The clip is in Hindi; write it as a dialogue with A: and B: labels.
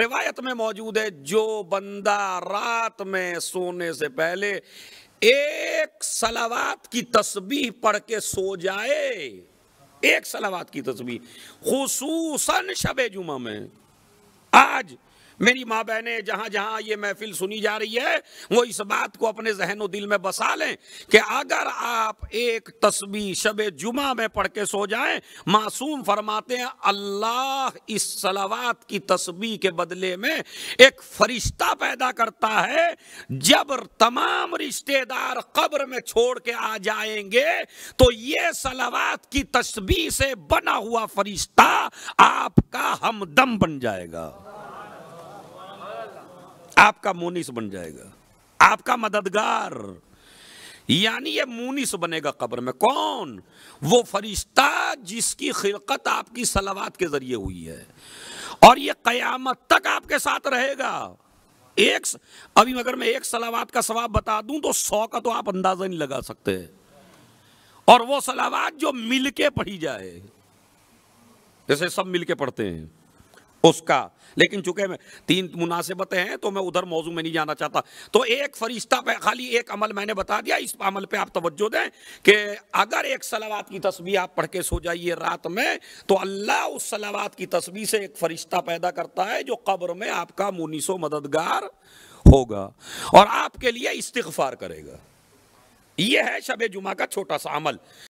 A: रिवायत में मौजूद है जो बंदा रात में सोने से पहले एक सलावात की तस्बीह पढ़ के सो जाए एक सलावात की तस्बीह खसूसन शब जुमा में आज मेरी माँ बहने जहां जहां ये महफिल सुनी जा रही है वो इस बात को अपने जहनो दिल में बसा लें कि अगर आप एक तस्वीर शब जुमा में पढ़ के सो जाएं मासूम फरमाते हैं अल्लाह इस सलावात की तस्वीर के बदले में एक फरिश्ता पैदा करता है जब तमाम रिश्तेदार कब्र में छोड़ के आ जाएंगे तो ये सलावात की तस्वीर से बना हुआ फरिश्ता आपका हमदम बन जाएगा आपका मुनिस बन जाएगा आपका मददगार यानी ये मुनिस बनेगा कब्र में कौन वो फरिश्ता जिसकी खिलकत आपकी सलावात के ज़रिए हुई है और ये क़यामत तक आपके साथ रहेगा एक अभी अगर मैं एक सलावात का सवाब बता दूं तो सौ का तो आप अंदाज़ा नहीं लगा सकते और वो सलावात जो मिलके पढ़ी जाए जैसे सब मिलके पढ़ते हैं उसका लेकिन चूंकि तीन मुनासिबतें हैं तो मैं उधर मौजू में नहीं जाना चाहता तो एक फरिश्ता पे खाली एक अमल मैंने बता दिया इस अमल पे आप तवज्जो दें कि अगर एक सलावात की तस्वीर आप पढ़ के सो जाइए रात में तो अल्लाह उस सलावात की तस्वीर से एक फरिश्ता पैदा करता है जो कब्र में आपका मुनिसो मददगार होगा और आपके लिए इस्तफार करेगा यह है शब जुमा का छोटा सा अमल